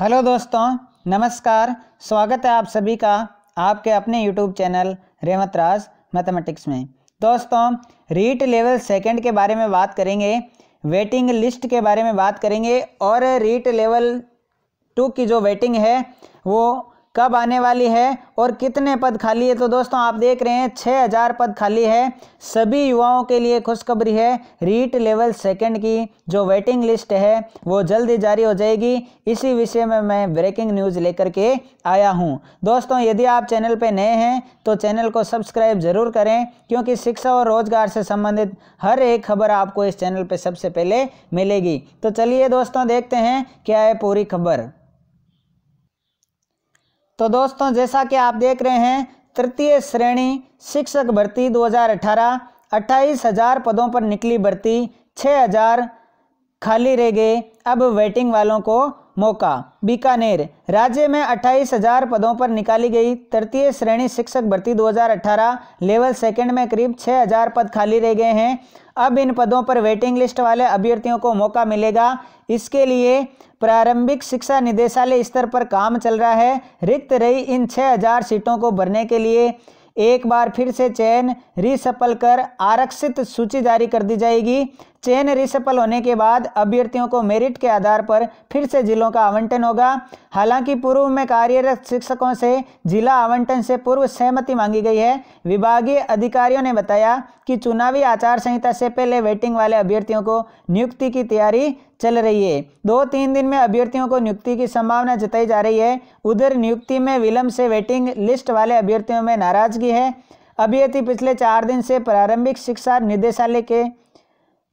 hello दोस्तों नमस्कार स्वागत है आप सभी का आपके अपने यूट्यूब चैनल रेमत राज मैथमेटिक्स में दोस्तों रीट लेवल सेकंड के बारे में बात करेंगे वेटिंग लिस्ट के बारे में बात करेंगे और रीट लेवल टू की जो वेटिंग है वो कब आने वाली है और कितने पद खाली है तो दोस्तों आप देख रहे हैं छः हज़ार पद खाली है सभी युवाओं के लिए खुशखबरी है रीट लेवल सेकंड की जो वेटिंग लिस्ट है वो जल्द जारी हो जाएगी इसी विषय में मैं ब्रेकिंग न्यूज़ लेकर के आया हूँ दोस्तों यदि आप चैनल पर नए हैं तो चैनल को सब्सक्राइब ज़रूर करें क्योंकि शिक्षा और रोजगार से संबंधित हर एक खबर आपको इस चैनल पर सबसे पहले मिलेगी तो चलिए दोस्तों देखते हैं क्या है पूरी खबर तो दोस्तों जैसा कि आप देख रहे हैं तृतीय श्रेणी शिक्षक भर्ती 2018 28000 पदों पर निकली भर्ती 6000 खाली रह गए अब वेटिंग वालों को मौका बीकानेर राज्य में अट्ठाईस हजार पदों पर निकाली गई तृतीय श्रेणी शिक्षक भर्ती 2018 लेवल सेकंड में करीब 6000 पद खाली रह गए हैं अब इन पदों पर वेटिंग लिस्ट वाले अभ्यर्थियों को मौका मिलेगा इसके लिए प्रारंभिक शिक्षा निदेशालय स्तर पर काम चल रहा है रिक्त रही इन 6000 सीटों को भरने के लिए एक बार फिर से चयन रिसफल कर आरक्षित सूची जारी कर दी जाएगी चयन रिसफल होने के बाद अभ्यर्थियों को मेरिट के आधार पर फिर से जिलों का आवंटन होगा हालांकि पूर्व में कार्यरत शिक्षकों से जिला आवंटन से पूर्व सहमति मांगी गई है विभागीय अधिकारियों ने बताया कि चुनावी आचार संहिता से पहले वेटिंग वाले अभ्यर्थियों को नियुक्ति की तैयारी चल रही है दो तीन दिन में अभ्यर्थियों को नियुक्ति की संभावना जताई जा रही है उधर नियुक्ति में विलंब से वेटिंग लिस्ट वाले अभ्यर्थियों में नाराजगी है अभ्यर्थी पिछले चार दिन से प्रारंभिक शिक्षा निदेशालय के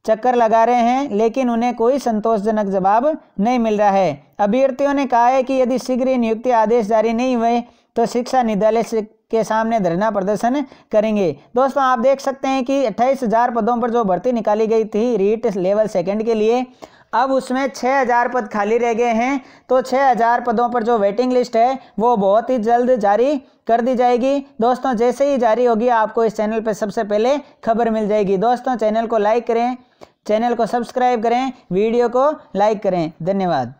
चक्कर लगा रहे हैं लेकिन उन्हें कोई संतोषजनक जवाब नहीं मिल रहा है अभ्यर्थियों ने कहा है कि यदि शीघ्र नियुक्ति आदेश जारी नहीं हुए तो शिक्षा निदेशालय के सामने धरना प्रदर्शन करेंगे दोस्तों आप देख सकते हैं कि अट्ठाईस हज़ार पदों पर जो भर्ती निकाली गई थी रीट लेवल सेकंड के लिए अब उसमें 6000 पद खाली रह गए हैं तो 6000 पदों पर जो वेटिंग लिस्ट है वो बहुत ही जल्द जारी कर दी जाएगी दोस्तों जैसे ही जारी होगी आपको इस चैनल पर सबसे पहले खबर मिल जाएगी दोस्तों चैनल को लाइक करें चैनल को सब्सक्राइब करें वीडियो को लाइक करें धन्यवाद